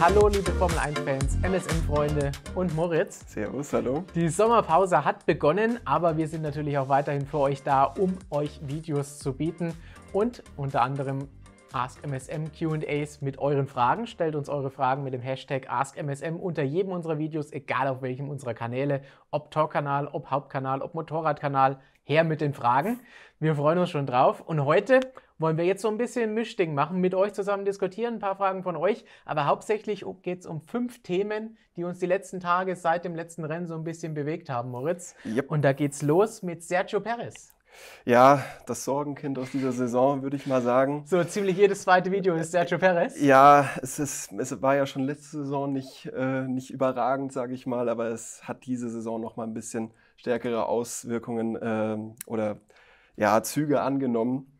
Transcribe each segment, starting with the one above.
Hallo, liebe Formel 1-Fans, LSM-Freunde und Moritz. Servus, hallo. Die Sommerpause hat begonnen, aber wir sind natürlich auch weiterhin für euch da, um euch Videos zu bieten und unter anderem Ask MSM QAs mit euren Fragen. Stellt uns eure Fragen mit dem Hashtag AskMSM unter jedem unserer Videos, egal auf welchem unserer Kanäle, ob Talk-Kanal, ob Hauptkanal, ob Motorradkanal, her mit den Fragen. Wir freuen uns schon drauf. Und heute wollen wir jetzt so ein bisschen Mischding machen, mit euch zusammen diskutieren, ein paar Fragen von euch. Aber hauptsächlich geht es um fünf Themen, die uns die letzten Tage seit dem letzten Rennen so ein bisschen bewegt haben, Moritz. Yep. Und da geht's los mit Sergio Perez. Ja, das Sorgenkind aus dieser Saison, würde ich mal sagen. So ziemlich jedes zweite Video ist Sergio Perez. Ja, es, ist, es war ja schon letzte Saison nicht, äh, nicht überragend, sage ich mal, aber es hat diese Saison noch mal ein bisschen stärkere Auswirkungen äh, oder ja, Züge angenommen.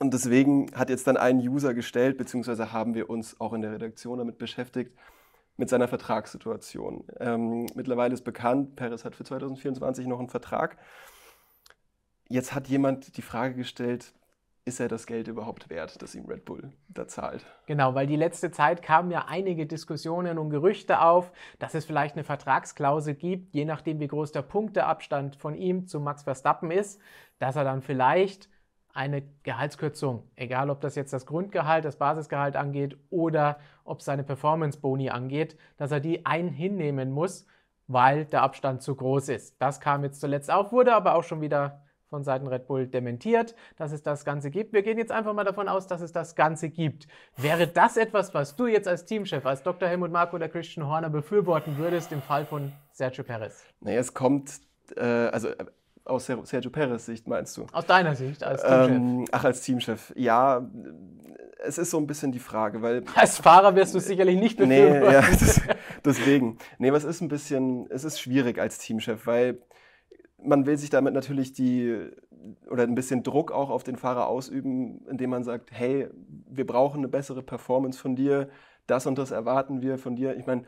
Und deswegen hat jetzt dann ein User gestellt, beziehungsweise haben wir uns auch in der Redaktion damit beschäftigt, mit seiner Vertragssituation. Ähm, mittlerweile ist bekannt, Paris hat für 2024 noch einen Vertrag. Jetzt hat jemand die Frage gestellt, ist er das Geld überhaupt wert, das ihm Red Bull da zahlt? Genau, weil die letzte Zeit kamen ja einige Diskussionen und Gerüchte auf, dass es vielleicht eine Vertragsklausel gibt, je nachdem wie groß der Punkteabstand von ihm zu Max Verstappen ist, dass er dann vielleicht eine Gehaltskürzung, egal ob das jetzt das Grundgehalt, das Basisgehalt angeht oder ob es seine Performance-Boni angeht, dass er die einen hinnehmen muss, weil der Abstand zu groß ist. Das kam jetzt zuletzt auf, wurde aber auch schon wieder von Seiten Red Bull dementiert, dass es das Ganze gibt. Wir gehen jetzt einfach mal davon aus, dass es das Ganze gibt. Wäre das etwas, was du jetzt als Teamchef, als Dr. Helmut Marko oder Christian Horner befürworten würdest im Fall von Sergio Perez? Naja, es kommt, äh, also äh, aus Sergio Perez Sicht, meinst du? Aus deiner Sicht, als ähm, Teamchef. Ähm, ach, als Teamchef. Ja, es ist so ein bisschen die Frage, weil. Als Fahrer wirst du es sicherlich nicht befürworten. Nee, ja, deswegen. Nee, was ist ein bisschen, es ist schwierig als Teamchef, weil man will sich damit natürlich die oder ein bisschen Druck auch auf den Fahrer ausüben, indem man sagt, hey, wir brauchen eine bessere Performance von dir, das und das erwarten wir von dir. Ich meine,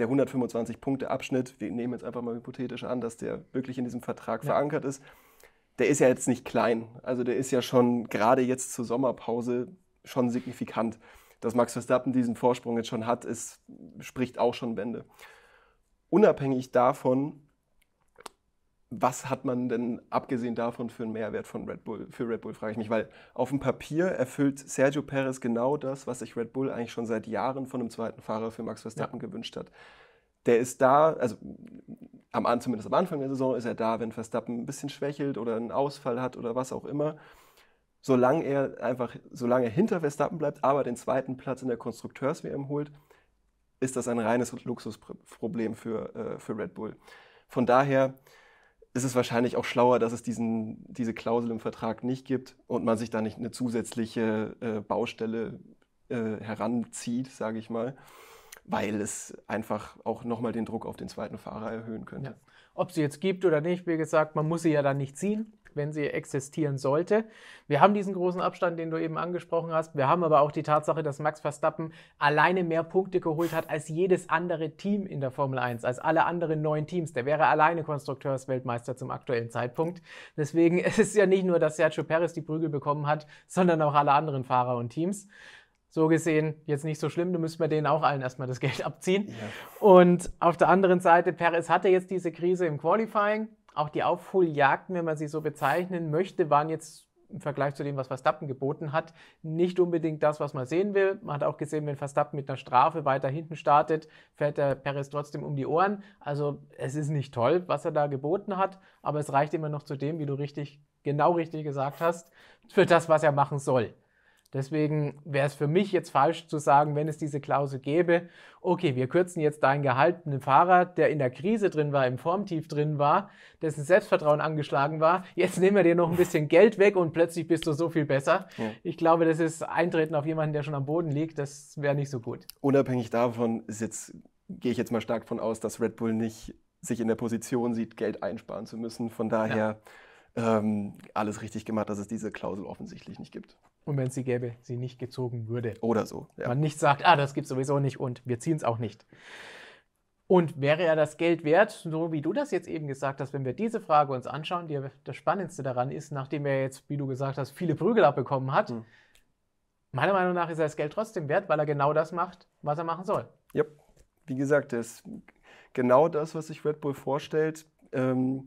der 125-Punkte-Abschnitt, wir nehmen jetzt einfach mal hypothetisch an, dass der wirklich in diesem Vertrag ja. verankert ist, der ist ja jetzt nicht klein. Also der ist ja schon gerade jetzt zur Sommerpause schon signifikant. Dass Max Verstappen diesen Vorsprung jetzt schon hat, ist, spricht auch schon Wände. Unabhängig davon, was hat man denn abgesehen davon für einen Mehrwert von Red Bull, für Red Bull, frage ich mich, weil auf dem Papier erfüllt Sergio Perez genau das, was sich Red Bull eigentlich schon seit Jahren von einem zweiten Fahrer für Max Verstappen ja. gewünscht hat. Der ist da, also am, zumindest am Anfang der Saison ist er da, wenn Verstappen ein bisschen schwächelt oder einen Ausfall hat oder was auch immer. Solange er einfach, solange er hinter Verstappen bleibt, aber den zweiten Platz in der Konstrukteurs-WM holt, ist das ein reines Luxusproblem für, äh, für Red Bull. Von daher, ist es wahrscheinlich auch schlauer, dass es diesen, diese Klausel im Vertrag nicht gibt und man sich da nicht eine zusätzliche äh, Baustelle äh, heranzieht, sage ich mal, weil es einfach auch nochmal den Druck auf den zweiten Fahrer erhöhen könnte. Ja. Ob sie jetzt gibt oder nicht, wie gesagt, man muss sie ja dann nicht ziehen wenn sie existieren sollte. Wir haben diesen großen Abstand, den du eben angesprochen hast. Wir haben aber auch die Tatsache, dass Max Verstappen alleine mehr Punkte geholt hat als jedes andere Team in der Formel 1, als alle anderen neuen Teams. Der wäre alleine Konstrukteursweltmeister zum aktuellen Zeitpunkt. Deswegen es ist es ja nicht nur, dass Sergio Perez die Prügel bekommen hat, sondern auch alle anderen Fahrer und Teams so gesehen jetzt nicht so schlimm, du müsst wir denen auch allen erstmal das Geld abziehen. Ja. Und auf der anderen Seite, Perez hatte jetzt diese Krise im Qualifying, auch die Aufholjagden, wenn man sie so bezeichnen möchte, waren jetzt im Vergleich zu dem, was Verstappen geboten hat, nicht unbedingt das, was man sehen will. Man hat auch gesehen, wenn Verstappen mit einer Strafe weiter hinten startet, fährt der Perez trotzdem um die Ohren. Also es ist nicht toll, was er da geboten hat, aber es reicht immer noch zu dem, wie du richtig, genau richtig gesagt hast, für das, was er machen soll. Deswegen wäre es für mich jetzt falsch zu sagen, wenn es diese Klausel gäbe, okay, wir kürzen jetzt dein Gehalt einem Fahrer, der in der Krise drin war, im Formtief drin war, dessen Selbstvertrauen angeschlagen war, jetzt nehmen wir dir noch ein bisschen Geld weg und plötzlich bist du so viel besser. Ja. Ich glaube, das ist Eintreten auf jemanden, der schon am Boden liegt, das wäre nicht so gut. Unabhängig davon gehe ich jetzt mal stark von aus, dass Red Bull nicht sich in der Position sieht, Geld einsparen zu müssen. Von daher ja. ähm, alles richtig gemacht, dass es diese Klausel offensichtlich nicht gibt und wenn es sie gäbe, sie nicht gezogen würde. Oder so. Ja. Man nicht sagt, ah, das gibt es sowieso nicht und wir ziehen es auch nicht. Und wäre er das Geld wert, so wie du das jetzt eben gesagt hast, wenn wir diese Frage uns anschauen, die das Spannendste daran ist, nachdem er jetzt, wie du gesagt hast, viele Prügel abbekommen hat, mhm. meiner Meinung nach ist er das Geld trotzdem wert, weil er genau das macht, was er machen soll. Ja, wie gesagt, das ist genau das, was sich Red Bull vorstellt. Ähm,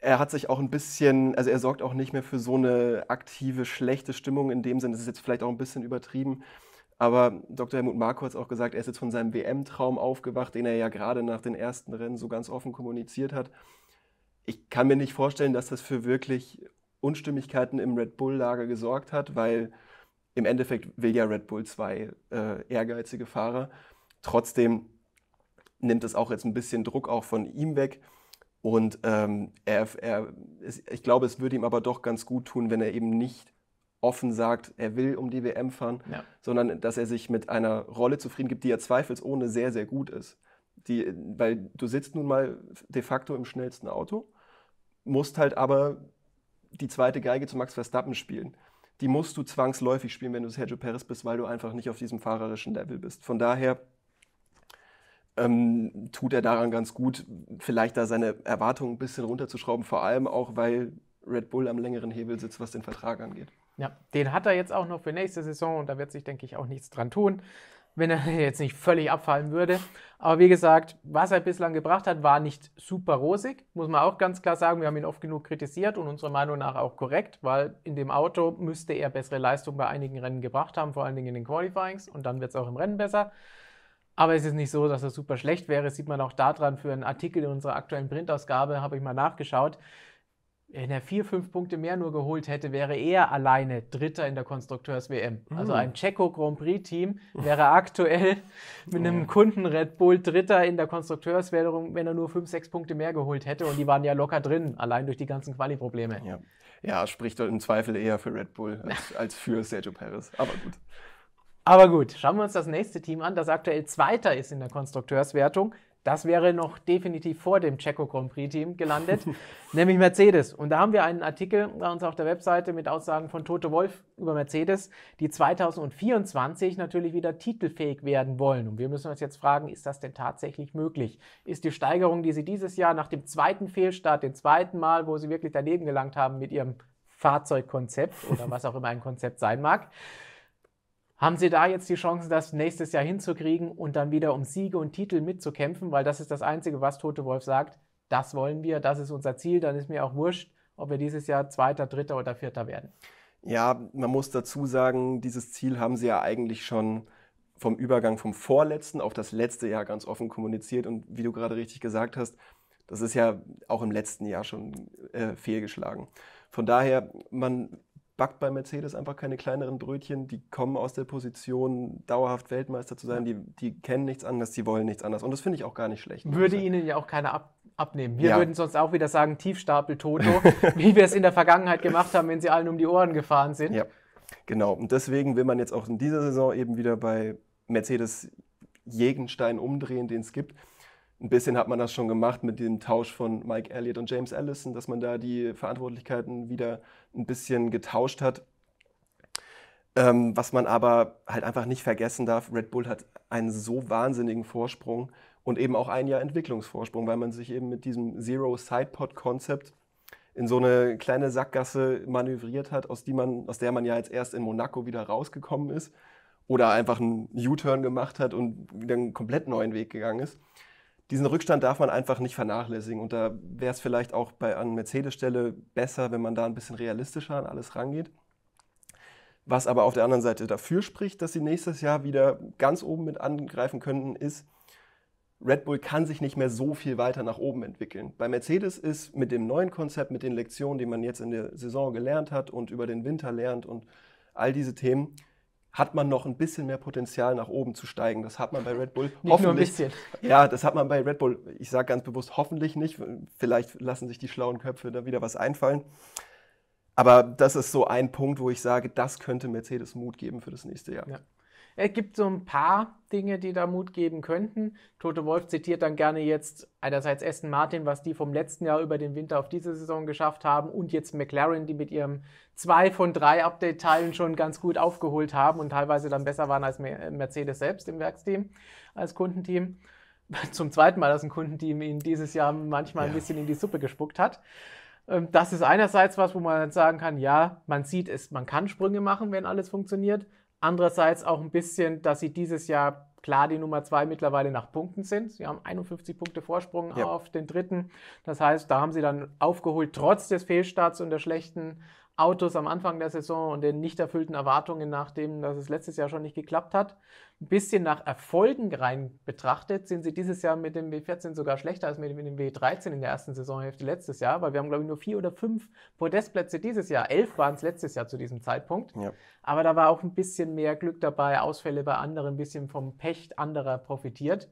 er hat sich auch ein bisschen, also er sorgt auch nicht mehr für so eine aktive, schlechte Stimmung in dem Sinne. Das ist jetzt vielleicht auch ein bisschen übertrieben. Aber Dr. Helmut Marko hat es auch gesagt, er ist jetzt von seinem WM-Traum aufgewacht, den er ja gerade nach den ersten Rennen so ganz offen kommuniziert hat. Ich kann mir nicht vorstellen, dass das für wirklich Unstimmigkeiten im Red Bull-Lager gesorgt hat, weil im Endeffekt will ja Red Bull zwei äh, ehrgeizige Fahrer. Trotzdem nimmt es auch jetzt ein bisschen Druck auch von ihm weg. Und ähm, er, er, ich glaube, es würde ihm aber doch ganz gut tun, wenn er eben nicht offen sagt, er will um die WM fahren, ja. sondern dass er sich mit einer Rolle zufrieden gibt, die ja zweifelsohne sehr, sehr gut ist. Die, weil du sitzt nun mal de facto im schnellsten Auto, musst halt aber die zweite Geige zu Max Verstappen spielen. Die musst du zwangsläufig spielen, wenn du Sergio Perez bist, weil du einfach nicht auf diesem fahrerischen Level bist. Von daher ähm, tut er daran ganz gut, vielleicht da seine Erwartungen ein bisschen runterzuschrauben, vor allem auch, weil Red Bull am längeren Hebel sitzt, was den Vertrag angeht. Ja, den hat er jetzt auch noch für nächste Saison und da wird sich, denke ich, auch nichts dran tun, wenn er jetzt nicht völlig abfallen würde. Aber wie gesagt, was er bislang gebracht hat, war nicht super rosig, muss man auch ganz klar sagen. Wir haben ihn oft genug kritisiert und unserer Meinung nach auch korrekt, weil in dem Auto müsste er bessere Leistung bei einigen Rennen gebracht haben, vor allen Dingen in den Qualifyings und dann wird es auch im Rennen besser. Aber es ist nicht so, dass das super schlecht wäre. Das sieht man auch daran für einen Artikel in unserer aktuellen Printausgabe, habe ich mal nachgeschaut. Wenn er vier, fünf Punkte mehr nur geholt hätte, wäre er alleine Dritter in der Konstrukteurs-WM. Mhm. Also hm. ein Checo Grand Prix-Team wäre aktuell mit einem Kunden Red Bull Dritter in der Konstrukteurswählung, wenn er nur fünf, sechs Punkte mehr geholt hätte. Und die waren ja locker drin, allein durch die ganzen Quali-Probleme. Ja. ja, spricht im Zweifel eher für Red Bull als, als für Sergio Perez. Aber gut. Aber gut, schauen wir uns das nächste Team an, das aktuell Zweiter ist in der Konstrukteurswertung. Das wäre noch definitiv vor dem Checo Grand Prix Team gelandet, nämlich Mercedes. Und da haben wir einen Artikel bei uns auf der Webseite mit Aussagen von Tote Wolf über Mercedes, die 2024 natürlich wieder titelfähig werden wollen. Und wir müssen uns jetzt fragen, ist das denn tatsächlich möglich? Ist die Steigerung, die sie dieses Jahr nach dem zweiten Fehlstart, dem zweiten Mal, wo sie wirklich daneben gelangt haben mit ihrem Fahrzeugkonzept oder was auch immer ein Konzept sein mag, haben sie da jetzt die Chance, das nächstes Jahr hinzukriegen und dann wieder um Siege und Titel mitzukämpfen? Weil das ist das Einzige, was Tote Wolf sagt. Das wollen wir, das ist unser Ziel. Dann ist mir auch wurscht, ob wir dieses Jahr Zweiter, Dritter oder Vierter werden. Ja, man muss dazu sagen, dieses Ziel haben sie ja eigentlich schon vom Übergang vom vorletzten auf das letzte Jahr ganz offen kommuniziert. Und wie du gerade richtig gesagt hast, das ist ja auch im letzten Jahr schon äh, fehlgeschlagen. Von daher, man backt bei Mercedes einfach keine kleineren Brötchen. Die kommen aus der Position, dauerhaft Weltmeister zu sein. Die, die kennen nichts anderes, die wollen nichts anderes. Und das finde ich auch gar nicht schlecht. Würde ihnen ja auch keiner ab, abnehmen. Wir ja. würden sonst auch wieder sagen, Tiefstapel Toto, wie wir es in der Vergangenheit gemacht haben, wenn sie allen um die Ohren gefahren sind. Ja, genau. Und deswegen will man jetzt auch in dieser Saison eben wieder bei Mercedes jeden Stein umdrehen, den es gibt ein bisschen hat man das schon gemacht mit dem Tausch von Mike Elliott und James Allison, dass man da die Verantwortlichkeiten wieder ein bisschen getauscht hat. Ähm, was man aber halt einfach nicht vergessen darf, Red Bull hat einen so wahnsinnigen Vorsprung und eben auch ein Jahr Entwicklungsvorsprung, weil man sich eben mit diesem Zero-Sidepod-Konzept in so eine kleine Sackgasse manövriert hat, aus, man, aus der man ja jetzt erst in Monaco wieder rausgekommen ist oder einfach einen U-Turn gemacht hat und wieder einen komplett neuen Weg gegangen ist diesen Rückstand darf man einfach nicht vernachlässigen. Und da wäre es vielleicht auch bei, an Mercedes-Stelle besser, wenn man da ein bisschen realistischer an alles rangeht. Was aber auf der anderen Seite dafür spricht, dass sie nächstes Jahr wieder ganz oben mit angreifen könnten, ist, Red Bull kann sich nicht mehr so viel weiter nach oben entwickeln. Bei Mercedes ist mit dem neuen Konzept, mit den Lektionen, die man jetzt in der Saison gelernt hat und über den Winter lernt und all diese Themen, hat man noch ein bisschen mehr Potenzial nach oben zu steigen. Das hat man bei Red Bull nicht hoffentlich. Nur ein bisschen. Ja, das hat man bei Red Bull, ich sage ganz bewusst hoffentlich nicht. Vielleicht lassen sich die schlauen Köpfe da wieder was einfallen. Aber das ist so ein Punkt, wo ich sage, das könnte Mercedes Mut geben für das nächste Jahr. Ja. Es gibt so ein paar Dinge, die da Mut geben könnten. Tote Wolf zitiert dann gerne jetzt einerseits Aston Martin, was die vom letzten Jahr über den Winter auf diese Saison geschafft haben, und jetzt McLaren, die mit ihrem zwei von drei Update-Teilen schon ganz gut aufgeholt haben und teilweise dann besser waren als Mercedes selbst im Werksteam, als Kundenteam. Zum zweiten Mal, dass ein Kundenteam ihnen dieses Jahr manchmal ja. ein bisschen in die Suppe gespuckt hat. Ähm, das ist einerseits was, wo man sagen kann, ja, man sieht es, man kann Sprünge machen, wenn alles funktioniert. Andererseits auch ein bisschen, dass sie dieses Jahr klar die Nummer zwei mittlerweile nach Punkten sind. Sie haben 51 Punkte Vorsprung ja. auf den dritten. Das heißt, da haben sie dann aufgeholt, trotz des Fehlstarts und der schlechten Autos am Anfang der Saison und den nicht erfüllten Erwartungen, nachdem dass es letztes Jahr schon nicht geklappt hat, ein bisschen nach Erfolgen rein betrachtet, sind sie dieses Jahr mit dem W14 sogar schlechter als mit dem W13 in der ersten Saisonhälfte letztes Jahr, weil wir haben, glaube ich, nur vier oder fünf Podestplätze dieses Jahr. Elf waren es letztes Jahr zu diesem Zeitpunkt. Ja. Aber da war auch ein bisschen mehr Glück dabei, Ausfälle bei anderen, ein bisschen vom Pech anderer profitiert.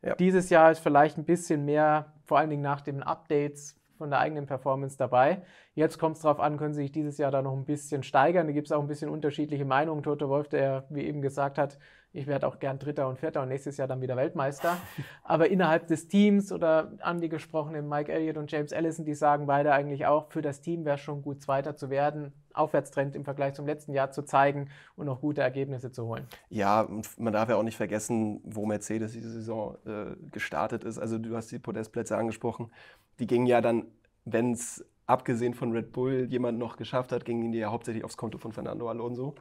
Ja. Dieses Jahr ist vielleicht ein bisschen mehr, vor allen Dingen nach den Updates von der eigenen Performance dabei. Jetzt kommt es darauf an, können sie sich dieses Jahr da noch ein bisschen steigern. Da gibt es auch ein bisschen unterschiedliche Meinungen. Toto Wolf, der wie eben gesagt hat, ich werde auch gern Dritter und Vierter und nächstes Jahr dann wieder Weltmeister. Aber innerhalb des Teams oder an die gesprochen, Mike Elliott und James Ellison, die sagen beide eigentlich auch, für das Team wäre es schon gut, Zweiter zu werden, Aufwärtstrend im Vergleich zum letzten Jahr zu zeigen und auch gute Ergebnisse zu holen. Ja, man darf ja auch nicht vergessen, wo Mercedes diese Saison äh, gestartet ist. Also du hast die Podestplätze angesprochen die gingen ja dann, wenn es abgesehen von Red Bull jemand noch geschafft hat, gingen die ja hauptsächlich aufs Konto von Fernando Alonso.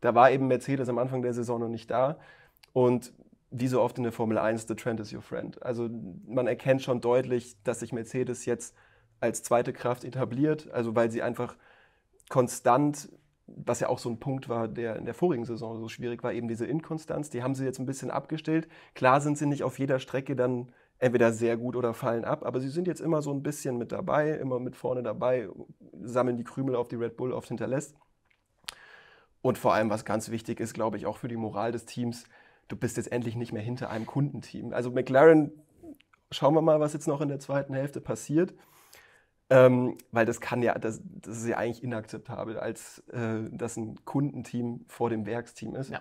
Da war eben Mercedes am Anfang der Saison noch nicht da. Und wie so oft in der Formel 1, the trend is your friend. Also man erkennt schon deutlich, dass sich Mercedes jetzt als zweite Kraft etabliert, also weil sie einfach konstant, was ja auch so ein Punkt war, der in der vorigen Saison so schwierig war, eben diese Inkonstanz, die haben sie jetzt ein bisschen abgestellt. Klar sind sie nicht auf jeder Strecke dann entweder sehr gut oder fallen ab, aber sie sind jetzt immer so ein bisschen mit dabei, immer mit vorne dabei, sammeln die Krümel auf, die Red Bull oft hinterlässt. Und vor allem, was ganz wichtig ist, glaube ich, auch für die Moral des Teams, du bist jetzt endlich nicht mehr hinter einem Kundenteam. Also McLaren, schauen wir mal, was jetzt noch in der zweiten Hälfte passiert. Ähm, weil das kann ja, das, das, ist ja eigentlich inakzeptabel, als äh, dass ein Kundenteam vor dem Werksteam ist. Ja.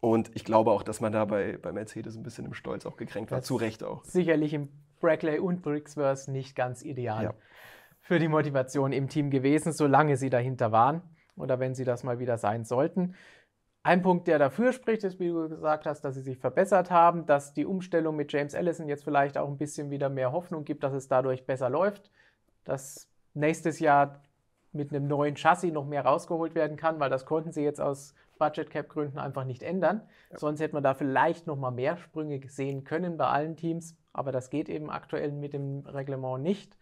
Und ich glaube auch, dass man da bei, bei Mercedes ein bisschen im Stolz auch gekränkt war. Das Zu Recht auch. Sicherlich im Brackley und Brixworth nicht ganz ideal ja. für die Motivation im Team gewesen, solange sie dahinter waren oder wenn sie das mal wieder sein sollten. Ein Punkt, der dafür spricht, ist, wie du gesagt hast, dass sie sich verbessert haben, dass die Umstellung mit James Allison jetzt vielleicht auch ein bisschen wieder mehr Hoffnung gibt, dass es dadurch besser läuft, dass nächstes Jahr mit einem neuen Chassis noch mehr rausgeholt werden kann, weil das konnten sie jetzt aus Budget Cap Gründen einfach nicht ändern. Ja. Sonst hätte man da vielleicht noch mal mehr Sprünge sehen können bei allen Teams, aber das geht eben aktuell mit dem Reglement nicht.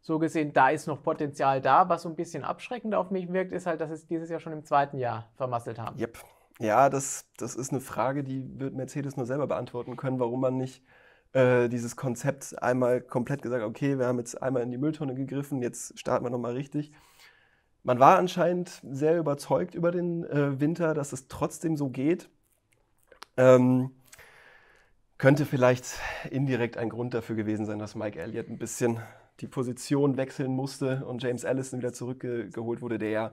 So gesehen, da ist noch Potenzial da. Was so ein bisschen abschreckend auf mich wirkt, ist halt, dass es dieses Jahr schon im zweiten Jahr vermasselt haben. Yep. Ja, das, das ist eine Frage, die wird Mercedes nur selber beantworten können, warum man nicht äh, dieses Konzept einmal komplett gesagt, okay, wir haben jetzt einmal in die Mülltonne gegriffen, jetzt starten wir nochmal richtig man war anscheinend sehr überzeugt über den äh, Winter, dass es trotzdem so geht. Ähm, könnte vielleicht indirekt ein Grund dafür gewesen sein, dass Mike Elliott ein bisschen die Position wechseln musste und James Allison wieder zurückgeholt wurde, der ja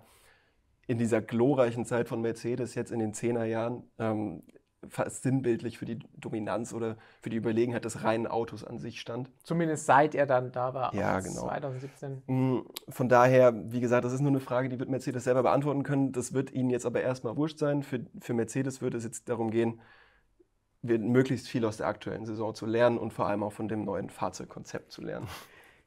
in dieser glorreichen Zeit von Mercedes jetzt in den 10er Jahren ähm, fast sinnbildlich für die Dominanz oder für die Überlegenheit des reinen Autos an sich stand. Zumindest seit er dann da war, ja, genau. 2017. Mm, von daher, wie gesagt, das ist nur eine Frage, die wird Mercedes selber beantworten können. Das wird ihnen jetzt aber erstmal wurscht sein. Für, für Mercedes würde es jetzt darum gehen, möglichst viel aus der aktuellen Saison zu lernen und vor allem auch von dem neuen Fahrzeugkonzept zu lernen.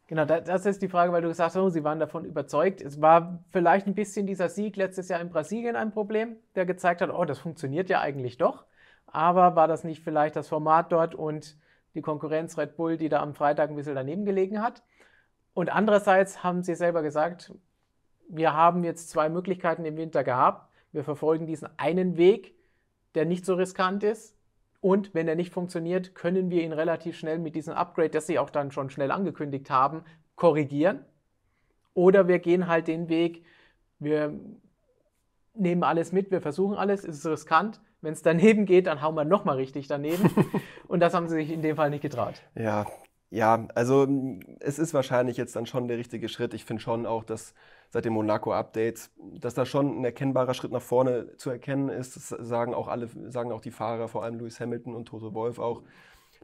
Genau, das ist die Frage, weil du gesagt hast, oh, sie waren davon überzeugt. Es war vielleicht ein bisschen dieser Sieg letztes Jahr in Brasilien ein Problem, der gezeigt hat, oh, das funktioniert ja eigentlich doch. Aber war das nicht vielleicht das Format dort und die Konkurrenz Red Bull, die da am Freitag ein bisschen daneben gelegen hat? Und andererseits haben sie selber gesagt, wir haben jetzt zwei Möglichkeiten im Winter gehabt. Wir verfolgen diesen einen Weg, der nicht so riskant ist. Und wenn er nicht funktioniert, können wir ihn relativ schnell mit diesem Upgrade, das sie auch dann schon schnell angekündigt haben, korrigieren. Oder wir gehen halt den Weg, wir nehmen alles mit, wir versuchen alles, es ist riskant, wenn es daneben geht, dann hauen wir nochmal richtig daneben. und das haben sie sich in dem Fall nicht getraut. Ja, ja, also hm, es ist wahrscheinlich jetzt dann schon der richtige Schritt. Ich finde schon auch, dass seit dem Monaco-Update, dass da schon ein erkennbarer Schritt nach vorne zu erkennen ist. Das sagen auch alle, sagen auch die Fahrer, vor allem Lewis Hamilton und Toto Wolf auch,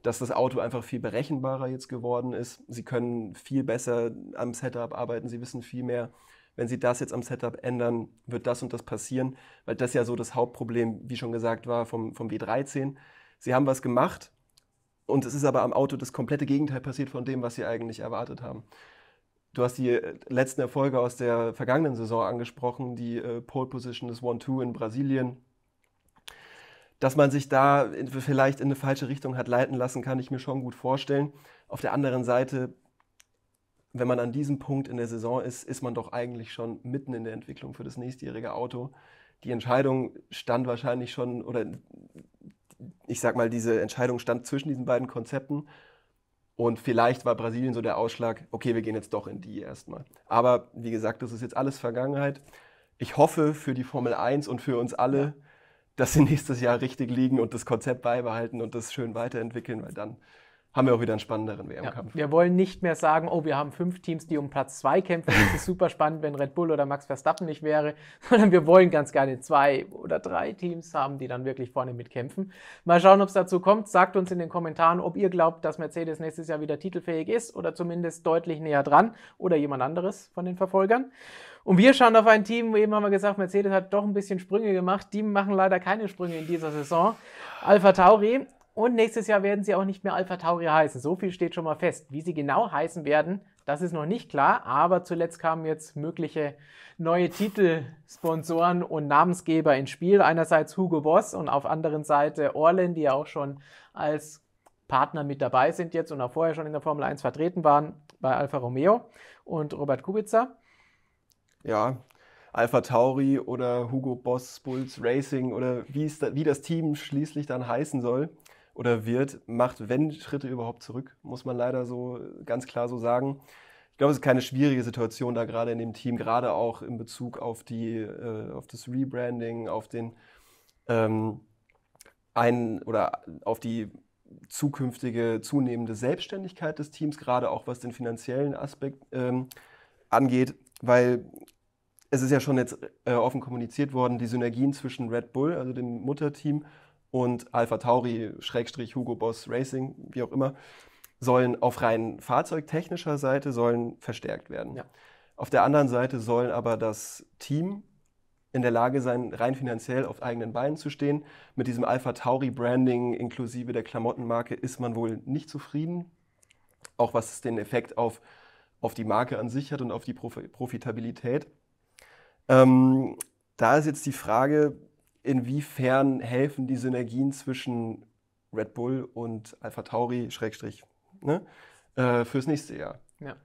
dass das Auto einfach viel berechenbarer jetzt geworden ist. Sie können viel besser am Setup arbeiten, sie wissen viel mehr, wenn Sie das jetzt am Setup ändern, wird das und das passieren, weil das ja so das Hauptproblem, wie schon gesagt war, vom, vom W13. Sie haben was gemacht und es ist aber am Auto das komplette Gegenteil passiert von dem, was Sie eigentlich erwartet haben. Du hast die äh, letzten Erfolge aus der vergangenen Saison angesprochen, die äh, Pole Position des 1-2 in Brasilien. Dass man sich da in, vielleicht in eine falsche Richtung hat leiten lassen, kann ich mir schon gut vorstellen. Auf der anderen Seite wenn man an diesem Punkt in der Saison ist, ist man doch eigentlich schon mitten in der Entwicklung für das nächstjährige Auto. Die Entscheidung stand wahrscheinlich schon, oder ich sag mal, diese Entscheidung stand zwischen diesen beiden Konzepten. Und vielleicht war Brasilien so der Ausschlag, okay, wir gehen jetzt doch in die erstmal. Aber wie gesagt, das ist jetzt alles Vergangenheit. Ich hoffe für die Formel 1 und für uns alle, dass sie nächstes Jahr richtig liegen und das Konzept beibehalten und das schön weiterentwickeln, weil dann haben wir auch wieder einen spannenderen WM-Kampf. Ja, wir wollen nicht mehr sagen, oh, wir haben fünf Teams, die um Platz zwei kämpfen. Das ist super spannend, wenn Red Bull oder Max Verstappen nicht wäre, sondern wir wollen ganz gerne zwei oder drei Teams haben, die dann wirklich vorne mitkämpfen. Mal schauen, ob es dazu kommt. Sagt uns in den Kommentaren, ob ihr glaubt, dass Mercedes nächstes Jahr wieder titelfähig ist oder zumindest deutlich näher dran oder jemand anderes von den Verfolgern. Und wir schauen auf ein Team, eben haben wir gesagt, Mercedes hat doch ein bisschen Sprünge gemacht. Die machen leider keine Sprünge in dieser Saison. Alpha Tauri und nächstes Jahr werden sie auch nicht mehr Alpha Tauri heißen. So viel steht schon mal fest. Wie sie genau heißen werden, das ist noch nicht klar, aber zuletzt kamen jetzt mögliche neue Titelsponsoren und Namensgeber ins Spiel. Einerseits Hugo Boss und auf anderen Seite Orlen, die ja auch schon als Partner mit dabei sind jetzt und auch vorher schon in der Formel 1 vertreten waren bei Alfa Romeo und Robert Kubica. Ja, Alpha Tauri oder Hugo Boss Bulls Racing oder wie, da, wie das Team schließlich dann heißen soll oder wird, macht, wenn Schritte überhaupt zurück, muss man leider so äh, ganz klar so sagen. Ich glaube, es ist keine schwierige Situation da gerade in dem Team, gerade auch in Bezug auf, die, äh, auf das Rebranding, auf den ähm, ein oder auf die zukünftige zunehmende Selbstständigkeit des Teams, gerade auch was den finanziellen Aspekt ähm, angeht, weil es ist ja schon jetzt äh, offen kommuniziert worden, die Synergien zwischen Red Bull, also dem Mutterteam, und Alpha Tauri, Schrägstrich Hugo Boss Racing, wie auch immer, sollen auf rein fahrzeugtechnischer Seite sollen verstärkt werden. Ja. Auf der anderen Seite sollen aber das Team in der Lage sein, rein finanziell auf eigenen Beinen zu stehen. Mit diesem Alpha Tauri Branding inklusive der Klamottenmarke ist man wohl nicht zufrieden. Auch was den Effekt auf, auf die Marke an sich hat und auf die Profi Profitabilität. Ähm, da ist jetzt die Frage, inwiefern helfen die Synergien zwischen Red Bull und Alpha Tauri, Schrägstrich, ne, äh, fürs nächste Jahr. Ja.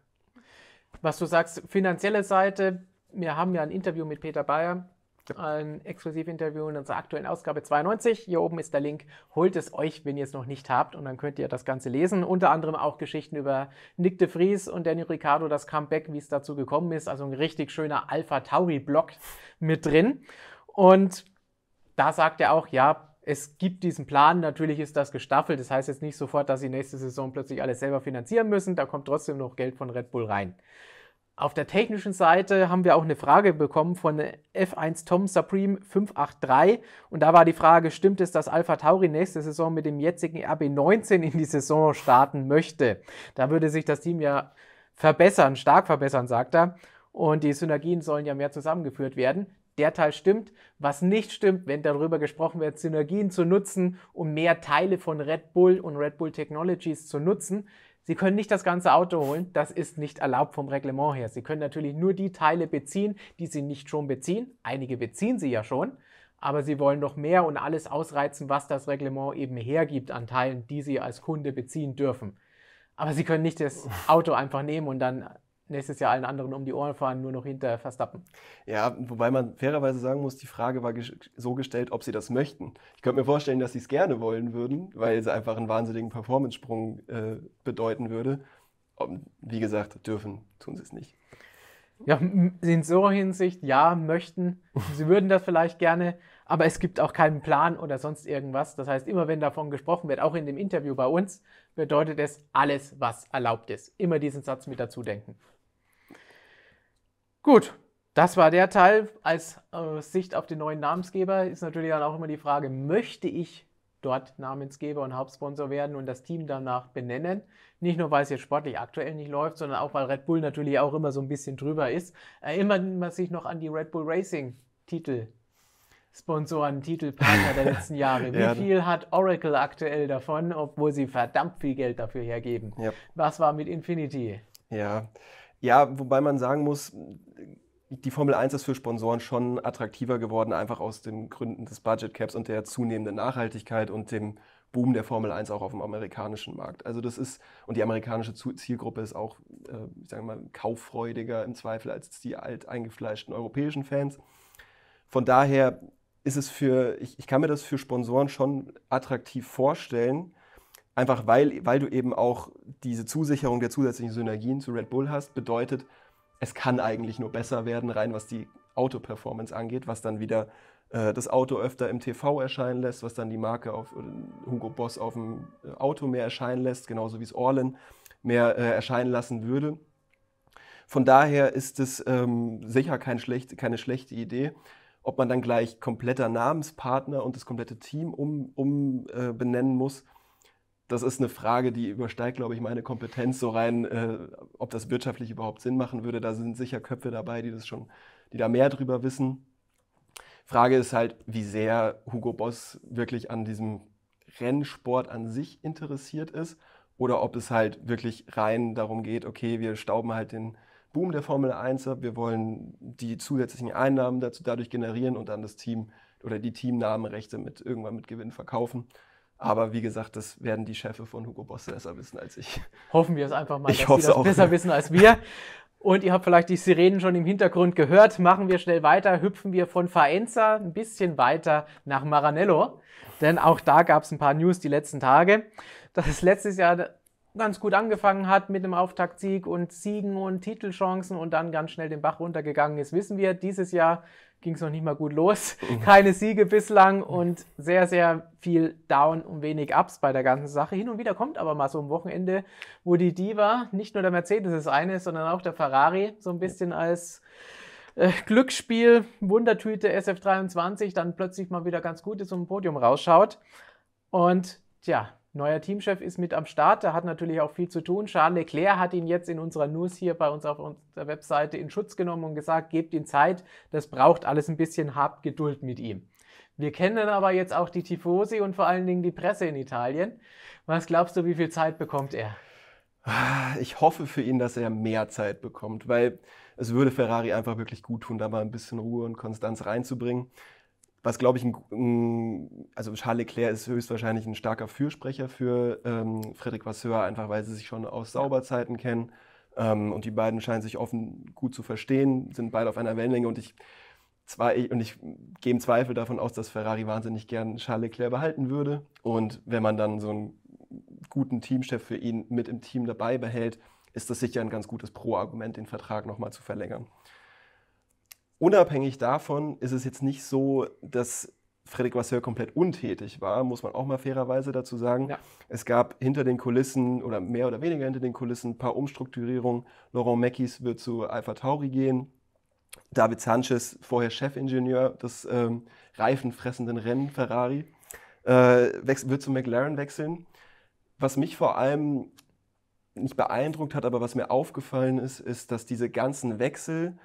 Was du sagst, finanzielle Seite, wir haben ja ein Interview mit Peter Bayer, ja. ein Exklusivinterview in unserer aktuellen Ausgabe 92. Hier oben ist der Link. Holt es euch, wenn ihr es noch nicht habt, und dann könnt ihr das Ganze lesen. Unter anderem auch Geschichten über Nick de Vries und Danny Ricciardo, das Comeback, wie es dazu gekommen ist. Also ein richtig schöner Alpha tauri blog mit drin. Und da sagt er auch, ja, es gibt diesen Plan, natürlich ist das gestaffelt. Das heißt jetzt nicht sofort, dass sie nächste Saison plötzlich alles selber finanzieren müssen. Da kommt trotzdem noch Geld von Red Bull rein. Auf der technischen Seite haben wir auch eine Frage bekommen von F1 Tom Supreme 583. Und da war die Frage, stimmt es, dass Alpha Tauri nächste Saison mit dem jetzigen RB19 in die Saison starten möchte? Da würde sich das Team ja verbessern, stark verbessern, sagt er. Und die Synergien sollen ja mehr zusammengeführt werden der Teil stimmt, was nicht stimmt, wenn darüber gesprochen wird, Synergien zu nutzen, um mehr Teile von Red Bull und Red Bull Technologies zu nutzen. Sie können nicht das ganze Auto holen, das ist nicht erlaubt vom Reglement her. Sie können natürlich nur die Teile beziehen, die Sie nicht schon beziehen. Einige beziehen Sie ja schon, aber Sie wollen noch mehr und alles ausreizen, was das Reglement eben hergibt an Teilen, die Sie als Kunde beziehen dürfen. Aber Sie können nicht das Auto einfach nehmen und dann nächstes Jahr allen anderen um die Ohren fahren, nur noch hinter Verstappen. Ja, wobei man fairerweise sagen muss, die Frage war so gestellt, ob sie das möchten. Ich könnte mir vorstellen, dass sie es gerne wollen würden, weil es einfach einen wahnsinnigen Performance-Sprung äh, bedeuten würde. Und wie gesagt, dürfen tun sie es nicht. Ja, in so Hinsicht, ja, möchten. Sie würden das vielleicht gerne, aber es gibt auch keinen Plan oder sonst irgendwas. Das heißt, immer wenn davon gesprochen wird, auch in dem Interview bei uns, bedeutet es alles, was erlaubt ist. Immer diesen Satz mit dazu denken. Gut, das war der Teil als äh, Sicht auf den neuen Namensgeber. Ist natürlich dann auch immer die Frage, möchte ich dort Namensgeber und Hauptsponsor werden und das Team danach benennen? Nicht nur, weil es jetzt sportlich aktuell nicht läuft, sondern auch, weil Red Bull natürlich auch immer so ein bisschen drüber ist. Äh, Erinnert man sich noch an die Red Bull Racing Titel Sponsoren, Titelpartner der letzten Jahre. Wie ja. viel hat Oracle aktuell davon, obwohl sie verdammt viel Geld dafür hergeben? Ja. Was war mit Infinity? Ja, ja, wobei man sagen muss, die Formel 1 ist für Sponsoren schon attraktiver geworden, einfach aus den Gründen des Budget Caps und der zunehmenden Nachhaltigkeit und dem Boom der Formel 1 auch auf dem amerikanischen Markt. Also das ist, und die amerikanische Zielgruppe ist auch, äh, ich sage mal, kauffreudiger im Zweifel als die alteingefleischten europäischen Fans. Von daher ist es für, ich, ich kann mir das für Sponsoren schon attraktiv vorstellen, Einfach weil, weil du eben auch diese Zusicherung der zusätzlichen Synergien zu Red Bull hast, bedeutet, es kann eigentlich nur besser werden, rein was die Autoperformance angeht, was dann wieder äh, das Auto öfter im TV erscheinen lässt, was dann die Marke auf Hugo Boss auf dem äh, Auto mehr erscheinen lässt, genauso wie es Orlen mehr äh, erscheinen lassen würde. Von daher ist es ähm, sicher kein schlecht, keine schlechte Idee, ob man dann gleich kompletter Namenspartner und das komplette Team umbenennen um, äh, muss das ist eine Frage, die übersteigt, glaube ich, meine Kompetenz so rein, äh, ob das wirtschaftlich überhaupt Sinn machen würde. Da sind sicher Köpfe dabei, die das schon, die da mehr drüber wissen. Frage ist halt, wie sehr Hugo Boss wirklich an diesem Rennsport an sich interessiert ist oder ob es halt wirklich rein darum geht, okay, wir stauben halt den Boom der Formel 1 ab, wir wollen die zusätzlichen Einnahmen dazu dadurch generieren und dann das Team oder die Teamnamen Rechte mit irgendwann mit Gewinn verkaufen. Aber wie gesagt, das werden die Chefe von Hugo Boss besser wissen als ich. Hoffen wir es einfach mal, ich dass hoffe sie das auch, besser ja. wissen als wir. Und ihr habt vielleicht die Sirenen schon im Hintergrund gehört. Machen wir schnell weiter, hüpfen wir von Faenza ein bisschen weiter nach Maranello. Denn auch da gab es ein paar News die letzten Tage. Das ist letztes Jahr ganz gut angefangen hat mit einem Auftaktsieg und Siegen und Titelchancen und dann ganz schnell den Bach runtergegangen ist, wissen wir. Dieses Jahr ging es noch nicht mal gut los. Mhm. Keine Siege bislang und sehr, sehr viel Down und wenig Ups bei der ganzen Sache. Hin und wieder kommt aber mal so ein Wochenende, wo die Diva, nicht nur der Mercedes ist eine, sondern auch der Ferrari, so ein bisschen als äh, Glücksspiel, Wundertüte SF23, dann plötzlich mal wieder ganz gut ist und ein Podium rausschaut. Und tja, Neuer Teamchef ist mit am Start, der hat natürlich auch viel zu tun. Charles Leclerc hat ihn jetzt in unserer News hier bei uns auf unserer Webseite in Schutz genommen und gesagt, gebt ihm Zeit, das braucht alles ein bisschen, habt Geduld mit ihm. Wir kennen aber jetzt auch die Tifosi und vor allen Dingen die Presse in Italien. Was glaubst du, wie viel Zeit bekommt er? Ich hoffe für ihn, dass er mehr Zeit bekommt, weil es würde Ferrari einfach wirklich gut tun, da mal ein bisschen Ruhe und Konstanz reinzubringen was glaube ich, ein, also Charles Leclerc ist höchstwahrscheinlich ein starker Fürsprecher für ähm, Frederic Vasseur, einfach weil sie sich schon aus Sauberzeiten kennen. Ähm, und die beiden scheinen sich offen gut zu verstehen, sind beide auf einer Wellenlänge und ich, zwar, ich, und ich gehe im Zweifel davon aus, dass Ferrari wahnsinnig gern Charles Leclerc behalten würde. Und wenn man dann so einen guten Teamchef für ihn mit im Team dabei behält, ist das sicher ein ganz gutes Pro-Argument, den Vertrag nochmal zu verlängern unabhängig davon ist es jetzt nicht so, dass Fredrik Vasseur komplett untätig war, muss man auch mal fairerweise dazu sagen. Ja. Es gab hinter den Kulissen oder mehr oder weniger hinter den Kulissen ein paar Umstrukturierungen. Laurent Mekis wird zu Alpha Tauri gehen. David Sanchez, vorher Chefingenieur des ähm, reifenfressenden Rennen Ferrari, äh, wird zu McLaren wechseln. Was mich vor allem nicht beeindruckt hat, aber was mir aufgefallen ist, ist, dass diese ganzen Wechsel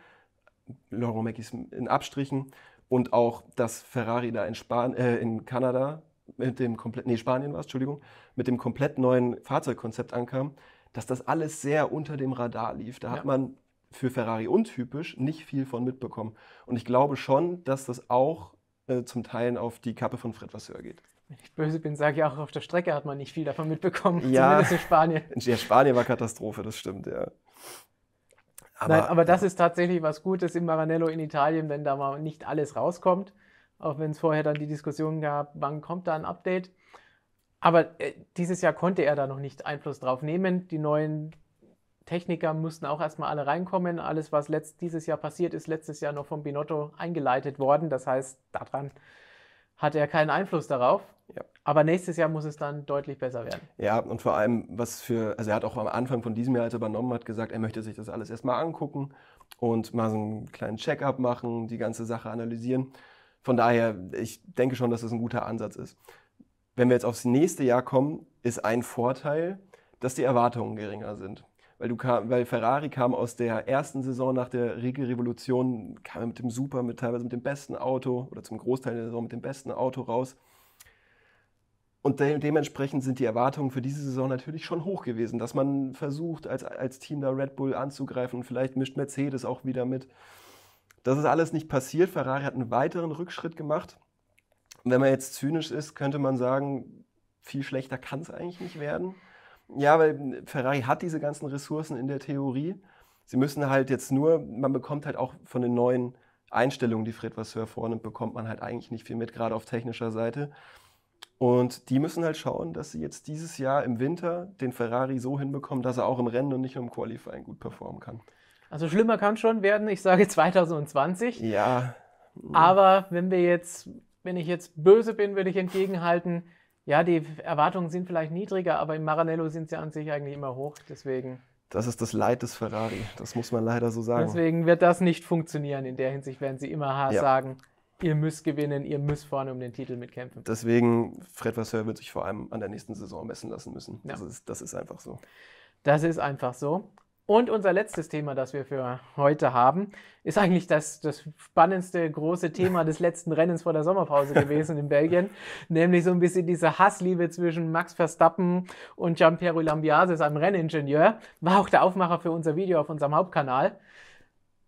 Laurent Mackies in Abstrichen und auch, dass Ferrari da in, Span äh, in Kanada mit dem komplett, nee, Spanien war es, Entschuldigung, mit dem komplett neuen Fahrzeugkonzept ankam, dass das alles sehr unter dem Radar lief. Da ja. hat man für Ferrari untypisch nicht viel von mitbekommen. Und ich glaube schon, dass das auch äh, zum Teil auf die Kappe von Fred Vasseur geht. Wenn ich böse bin, sage ich auch, auf der Strecke hat man nicht viel davon mitbekommen, ja, zumindest in Spanien. Ja, Spanien war Katastrophe, das stimmt, ja. Aber, Nein, aber das ist tatsächlich was Gutes im Maranello in Italien, wenn da mal nicht alles rauskommt. Auch wenn es vorher dann die Diskussion gab, wann kommt da ein Update. Aber äh, dieses Jahr konnte er da noch nicht Einfluss drauf nehmen. Die neuen Techniker mussten auch erstmal alle reinkommen. Alles, was letzt, dieses Jahr passiert ist, letztes Jahr noch von Binotto eingeleitet worden. Das heißt, daran hatte er keinen Einfluss darauf. Ja. Aber nächstes Jahr muss es dann deutlich besser werden. Ja, und vor allem, was für, also er hat auch am Anfang von diesem Jahr, als er übernommen hat, gesagt, er möchte sich das alles erstmal angucken und mal so einen kleinen Check-up machen, die ganze Sache analysieren. Von daher, ich denke schon, dass das ein guter Ansatz ist. Wenn wir jetzt aufs nächste Jahr kommen, ist ein Vorteil, dass die Erwartungen geringer sind. Weil, du kam, weil Ferrari kam aus der ersten Saison nach der Regelrevolution, kam mit dem Super, mit teilweise mit dem besten Auto oder zum Großteil der Saison mit dem besten Auto raus. Und de dementsprechend sind die Erwartungen für diese Saison natürlich schon hoch gewesen, dass man versucht, als, als Team da Red Bull anzugreifen. Vielleicht mischt Mercedes auch wieder mit. Das ist alles nicht passiert. Ferrari hat einen weiteren Rückschritt gemacht. wenn man jetzt zynisch ist, könnte man sagen, viel schlechter kann es eigentlich nicht werden. Ja, weil Ferrari hat diese ganzen Ressourcen in der Theorie. Sie müssen halt jetzt nur, man bekommt halt auch von den neuen Einstellungen, die Fred Vasseur vornimmt, bekommt man halt eigentlich nicht viel mit, gerade auf technischer Seite. Und die müssen halt schauen, dass sie jetzt dieses Jahr im Winter den Ferrari so hinbekommen, dass er auch im Rennen und nicht nur im Qualifying gut performen kann. Also schlimmer kann schon werden, ich sage 2020. Ja. Aber wenn wir jetzt, wenn ich jetzt böse bin, würde ich entgegenhalten, ja, die Erwartungen sind vielleicht niedriger, aber im Maranello sind sie an sich eigentlich immer hoch, deswegen. Das ist das Leid des Ferrari, das muss man leider so sagen. Deswegen wird das nicht funktionieren. In der Hinsicht werden sie immer ja. sagen, ihr müsst gewinnen, ihr müsst vorne um den Titel mitkämpfen. Deswegen, Fred Vasseur wird sich vor allem an der nächsten Saison messen lassen müssen. Ja. Das, ist, das ist einfach so. Das ist einfach so. Und unser letztes Thema, das wir für heute haben, ist eigentlich das, das spannendste große Thema des letzten Rennens vor der Sommerpause gewesen in Belgien. Nämlich so ein bisschen diese Hassliebe zwischen Max Verstappen und Jean-Pierre Lambiasis, einem Renningenieur. War auch der Aufmacher für unser Video auf unserem Hauptkanal,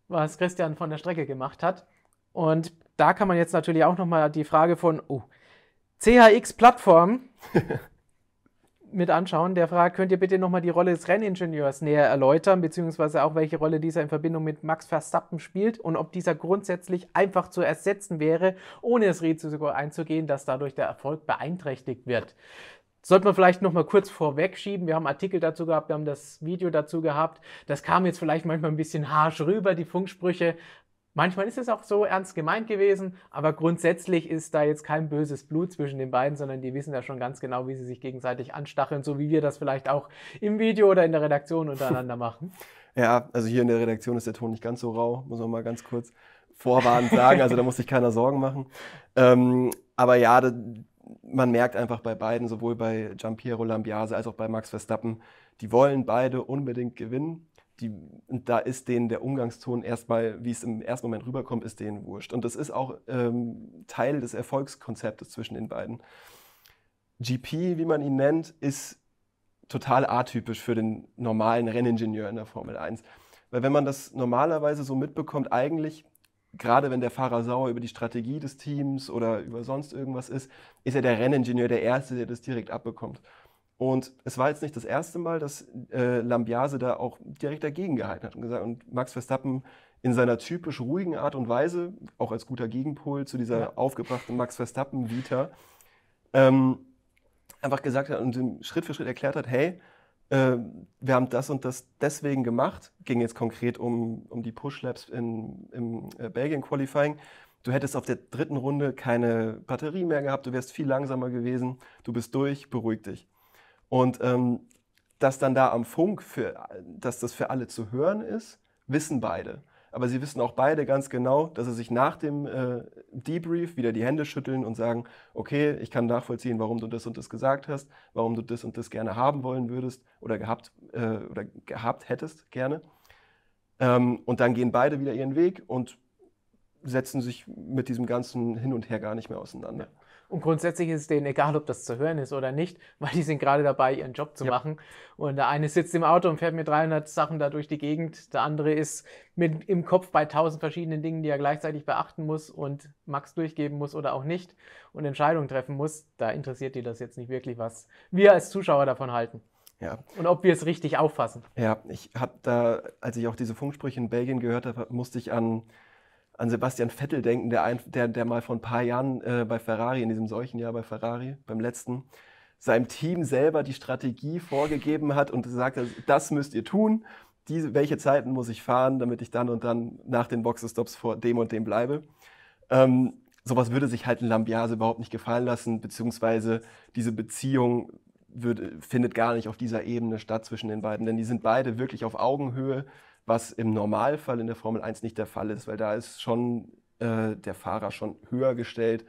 was Christian von der Strecke gemacht hat. Und da kann man jetzt natürlich auch nochmal die Frage von oh, CHX-Plattform mit anschauen. Der fragt, könnt ihr bitte nochmal die Rolle des Renningenieurs näher erläutern, beziehungsweise auch welche Rolle dieser in Verbindung mit Max Verstappen spielt und ob dieser grundsätzlich einfach zu ersetzen wäre, ohne das Risiko einzugehen, dass dadurch der Erfolg beeinträchtigt wird. Sollte man vielleicht noch mal kurz vorwegschieben. Wir haben Artikel dazu gehabt, wir haben das Video dazu gehabt. Das kam jetzt vielleicht manchmal ein bisschen harsch rüber, die Funksprüche, Manchmal ist es auch so ernst gemeint gewesen, aber grundsätzlich ist da jetzt kein böses Blut zwischen den beiden, sondern die wissen ja schon ganz genau, wie sie sich gegenseitig anstacheln, so wie wir das vielleicht auch im Video oder in der Redaktion untereinander machen. Ja, also hier in der Redaktion ist der Ton nicht ganz so rau, muss man mal ganz kurz vorwarnend sagen, also da muss sich keiner Sorgen machen. Ähm, aber ja, da, man merkt einfach bei beiden, sowohl bei Giampiero Lambiase als auch bei Max Verstappen, die wollen beide unbedingt gewinnen die, da ist denen der Umgangston erstmal, wie es im ersten Moment rüberkommt, ist denen wurscht. Und das ist auch ähm, Teil des Erfolgskonzeptes zwischen den beiden. GP, wie man ihn nennt, ist total atypisch für den normalen Renningenieur in der Formel 1. Weil wenn man das normalerweise so mitbekommt, eigentlich, gerade wenn der Fahrer sauer über die Strategie des Teams oder über sonst irgendwas ist, ist er der Renningenieur der Erste, der das direkt abbekommt. Und es war jetzt nicht das erste Mal, dass äh, Lambiase da auch direkt dagegen gehalten hat und gesagt und Max Verstappen in seiner typisch ruhigen Art und Weise, auch als guter Gegenpol zu dieser ja. aufgebrachten Max Verstappen-Vita, ähm, einfach gesagt hat und Schritt für Schritt erklärt hat, hey, äh, wir haben das und das deswegen gemacht, ging jetzt konkret um, um die Push-Labs im äh, Belgien-Qualifying. Du hättest auf der dritten Runde keine Batterie mehr gehabt, du wärst viel langsamer gewesen, du bist durch, beruhig dich. Und ähm, dass dann da am Funk, für, dass das für alle zu hören ist, wissen beide. Aber sie wissen auch beide ganz genau, dass sie sich nach dem äh, Debrief wieder die Hände schütteln und sagen, okay, ich kann nachvollziehen, warum du das und das gesagt hast, warum du das und das gerne haben wollen würdest oder gehabt, äh, oder gehabt hättest gerne. Ähm, und dann gehen beide wieder ihren Weg und setzen sich mit diesem ganzen Hin und Her gar nicht mehr auseinander. Ja. Und grundsätzlich ist es denen egal, ob das zu hören ist oder nicht, weil die sind gerade dabei, ihren Job zu ja. machen. Und der eine sitzt im Auto und fährt mit 300 Sachen da durch die Gegend. Der andere ist mit im Kopf bei 1000 verschiedenen Dingen, die er gleichzeitig beachten muss und Max durchgeben muss oder auch nicht und Entscheidungen treffen muss. Da interessiert die das jetzt nicht wirklich, was wir als Zuschauer davon halten. Ja. Und ob wir es richtig auffassen. Ja, ich habe da, als ich auch diese Funksprüche in Belgien gehört habe, musste ich an an Sebastian Vettel denken, der, ein, der, der mal vor ein paar Jahren äh, bei Ferrari, in diesem solchen Jahr bei Ferrari, beim letzten, seinem Team selber die Strategie vorgegeben hat und gesagt hat, das müsst ihr tun, diese, welche Zeiten muss ich fahren, damit ich dann und dann nach den Boxenstops vor dem und dem bleibe. Ähm, sowas würde sich halt in Lambiase überhaupt nicht gefallen lassen, beziehungsweise diese Beziehung wird, findet gar nicht auf dieser Ebene statt zwischen den beiden, denn die sind beide wirklich auf Augenhöhe was im Normalfall in der Formel 1 nicht der Fall ist, weil da ist schon äh, der Fahrer schon höher gestellt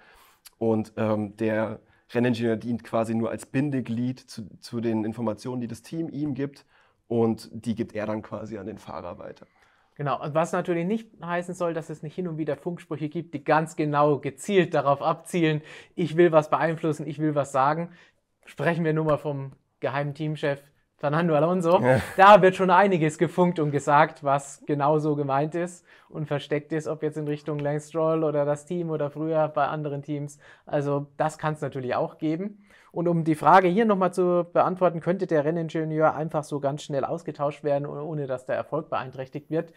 und ähm, der Renningenieur dient quasi nur als Bindeglied zu, zu den Informationen, die das Team ihm gibt und die gibt er dann quasi an den Fahrer weiter. Genau, und was natürlich nicht heißen soll, dass es nicht hin und wieder Funksprüche gibt, die ganz genau gezielt darauf abzielen, ich will was beeinflussen, ich will was sagen. Sprechen wir nur mal vom geheimen Teamchef Fernando Alonso, ja. da wird schon einiges gefunkt und gesagt, was genau so gemeint ist und versteckt ist, ob jetzt in Richtung Lance Stroll oder das Team oder früher bei anderen Teams. Also das kann es natürlich auch geben. Und um die Frage hier nochmal zu beantworten, könnte der Renningenieur einfach so ganz schnell ausgetauscht werden, ohne dass der Erfolg beeinträchtigt wird?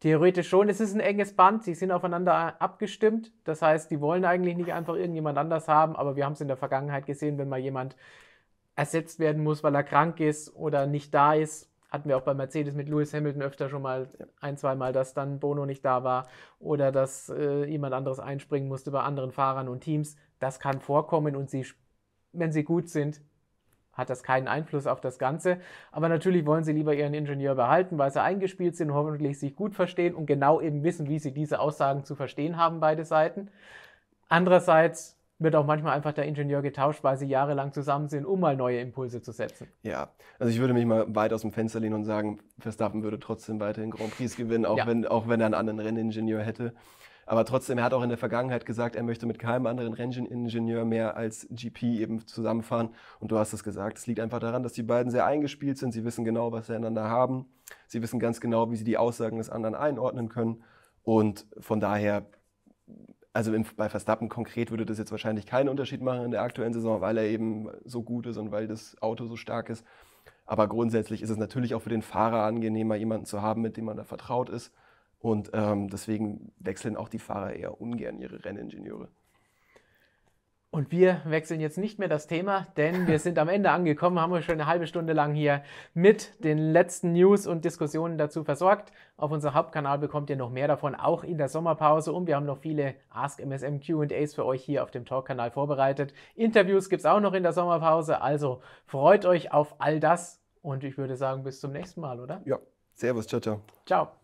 Theoretisch schon. Es ist ein enges Band. Sie sind aufeinander abgestimmt. Das heißt, die wollen eigentlich nicht einfach irgendjemand anders haben. Aber wir haben es in der Vergangenheit gesehen, wenn mal jemand ersetzt werden muss, weil er krank ist oder nicht da ist. Hatten wir auch bei Mercedes mit Lewis Hamilton öfter schon mal ein, zwei Mal, dass dann Bono nicht da war oder dass äh, jemand anderes einspringen musste bei anderen Fahrern und Teams. Das kann vorkommen und sie, wenn sie gut sind, hat das keinen Einfluss auf das Ganze. Aber natürlich wollen sie lieber ihren Ingenieur behalten, weil sie eingespielt sind, und hoffentlich sich gut verstehen und genau eben wissen, wie sie diese Aussagen zu verstehen haben, beide Seiten. Andererseits wird auch manchmal einfach der Ingenieur getauscht, weil sie jahrelang zusammen sind, um mal neue Impulse zu setzen. Ja, also ich würde mich mal weit aus dem Fenster lehnen und sagen, Verstappen würde trotzdem weiterhin Grand Prix gewinnen, auch, ja. wenn, auch wenn er einen anderen Renningenieur hätte. Aber trotzdem, er hat auch in der Vergangenheit gesagt, er möchte mit keinem anderen Renningenieur mehr als GP eben zusammenfahren. Und du hast es gesagt, es liegt einfach daran, dass die beiden sehr eingespielt sind. Sie wissen genau, was sie einander haben. Sie wissen ganz genau, wie sie die Aussagen des anderen einordnen können. Und von daher also im, bei Verstappen konkret würde das jetzt wahrscheinlich keinen Unterschied machen in der aktuellen Saison, weil er eben so gut ist und weil das Auto so stark ist. Aber grundsätzlich ist es natürlich auch für den Fahrer angenehmer, jemanden zu haben, mit dem man da vertraut ist. Und ähm, deswegen wechseln auch die Fahrer eher ungern ihre Renningenieure. Und wir wechseln jetzt nicht mehr das Thema, denn wir sind am Ende angekommen, haben uns schon eine halbe Stunde lang hier mit den letzten News und Diskussionen dazu versorgt. Auf unserem Hauptkanal bekommt ihr noch mehr davon, auch in der Sommerpause. Und wir haben noch viele Ask MSM QAs für euch hier auf dem Talk-Kanal vorbereitet. Interviews gibt es auch noch in der Sommerpause. Also freut euch auf all das. Und ich würde sagen, bis zum nächsten Mal, oder? Ja. Servus, ciao, ciao. Ciao.